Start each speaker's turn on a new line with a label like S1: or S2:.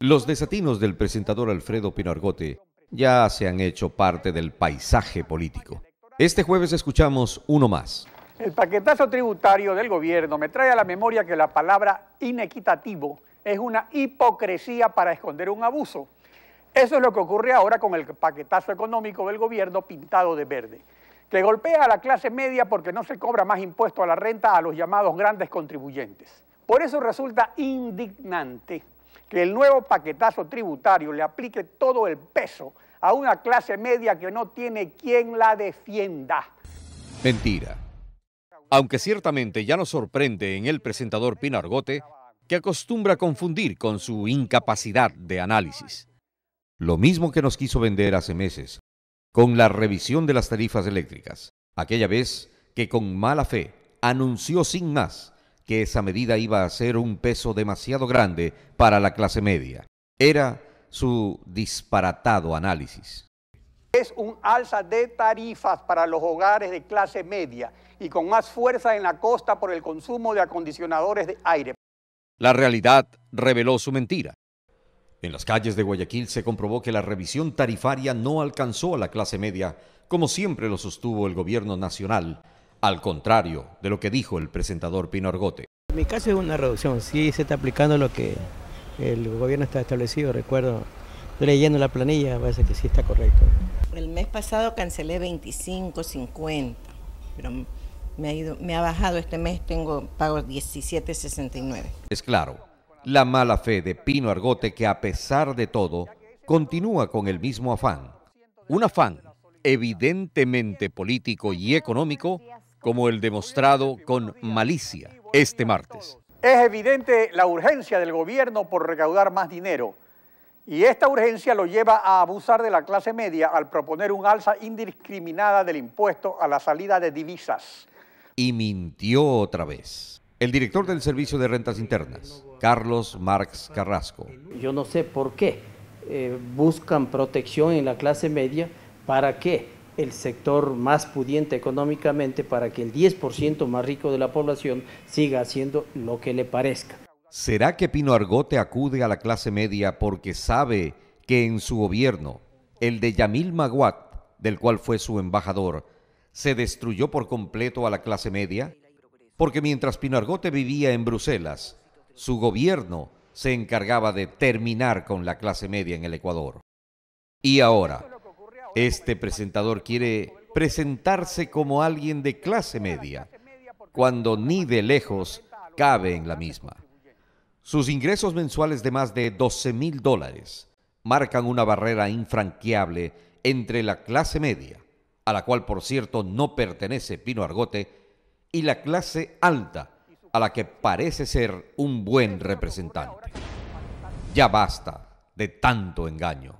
S1: Los desatinos del presentador Alfredo Pinargote ya se han hecho parte del paisaje político. Este jueves escuchamos uno más.
S2: El paquetazo tributario del gobierno me trae a la memoria que la palabra inequitativo es una hipocresía para esconder un abuso. Eso es lo que ocurre ahora con el paquetazo económico del gobierno pintado de verde, que golpea a la clase media porque no se cobra más impuesto a la renta a los llamados grandes contribuyentes. Por eso resulta indignante que el nuevo paquetazo tributario le aplique todo el peso a una clase media que no tiene quien la defienda.
S1: Mentira. Aunque ciertamente ya nos sorprende en el presentador Pinargote, que acostumbra confundir con su incapacidad de análisis. Lo mismo que nos quiso vender hace meses, con la revisión de las tarifas eléctricas, aquella vez que con mala fe anunció sin más que esa medida iba a ser un peso demasiado grande para la clase media. Era su disparatado análisis.
S2: Es un alza de tarifas para los hogares de clase media y con más fuerza en la costa por el consumo de acondicionadores de aire.
S1: La realidad reveló su mentira. En las calles de Guayaquil se comprobó que la revisión tarifaria no alcanzó a la clase media, como siempre lo sostuvo el gobierno nacional al contrario de lo que dijo el presentador Pino Argote.
S2: En mi caso es una reducción, sí se está aplicando lo que el gobierno está establecido, recuerdo, leyendo la planilla, parece que sí está correcto.
S1: El mes pasado cancelé 25.50, pero me ha, me ha bajado este mes, tengo pago 17,69. Es claro, la mala fe de Pino Argote que a pesar de todo continúa con el mismo afán, un afán evidentemente político y económico como el demostrado con malicia este martes.
S2: Es evidente la urgencia del gobierno por recaudar más dinero y esta urgencia lo lleva a abusar de la clase media al proponer un alza indiscriminada del impuesto a la salida de divisas.
S1: Y mintió otra vez. El director del Servicio de Rentas Internas, Carlos Marx Carrasco.
S2: Yo no sé por qué eh, buscan protección en la clase media, ¿para qué? el sector más pudiente económicamente para que el 10% más rico de la población siga haciendo lo que le parezca.
S1: ¿Será que Pino Argote acude a la clase media porque sabe que en su gobierno, el de Yamil Maguat, del cual fue su embajador, se destruyó por completo a la clase media? Porque mientras Pino Argote vivía en Bruselas, su gobierno se encargaba de terminar con la clase media en el Ecuador. Y ahora, este presentador quiere presentarse como alguien de clase media, cuando ni de lejos cabe en la misma. Sus ingresos mensuales de más de 12 mil dólares marcan una barrera infranqueable entre la clase media, a la cual por cierto no pertenece Pino Argote, y la clase alta, a la que parece ser un buen representante. Ya basta de tanto engaño.